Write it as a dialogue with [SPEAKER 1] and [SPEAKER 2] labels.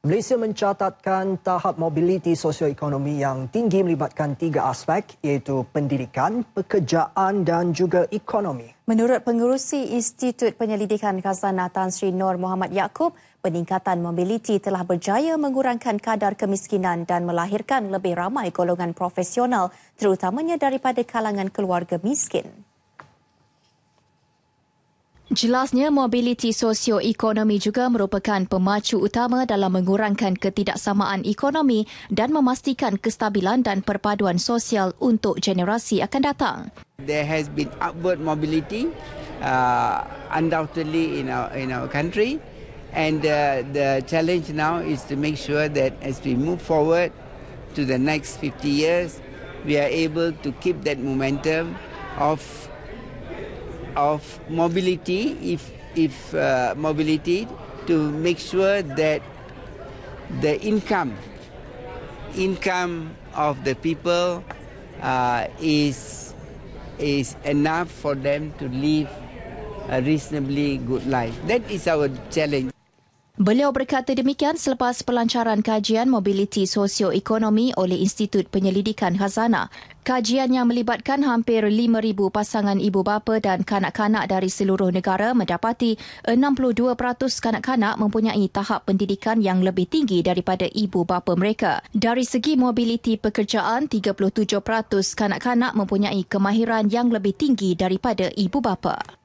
[SPEAKER 1] Malaysia mencatatkan tahap mobiliti sosioekonomi yang tinggi melibatkan tiga aspek iaitu pendidikan, pekerjaan dan juga ekonomi.
[SPEAKER 2] Menurut pengurusi Institut Penyelidikan Khazanah Tan Sri Nur Muhammad Yaakob, peningkatan mobiliti telah berjaya mengurangkan kadar kemiskinan dan melahirkan lebih ramai golongan profesional terutamanya daripada kalangan keluarga miskin. Jelasnya, mobiliti sosioekonomi juga merupakan pemacu utama dalam mengurangkan ketidaksamaan ekonomi dan memastikan kestabilan dan perpaduan sosial untuk generasi akan datang.
[SPEAKER 3] There has been upward mobility uh, undoubtedly in our in our country and uh, the challenge now is to make sure that as we move forward to the next 50 years we are able to keep that momentum of of mobility, if, if uh, mobility, to make sure that the income, income of the people uh, is, is enough for them to live a reasonably good life. That is our challenge.
[SPEAKER 2] Beliau berkata demikian selepas pelancaran kajian mobiliti sosioekonomi oleh Institut Penyelidikan Hazana. Kajian yang melibatkan hampir 5,000 pasangan ibu bapa dan kanak-kanak dari seluruh negara mendapati 62% kanak-kanak mempunyai tahap pendidikan yang lebih tinggi daripada ibu bapa mereka. Dari segi mobiliti pekerjaan, 37% kanak-kanak mempunyai kemahiran yang lebih tinggi daripada ibu bapa.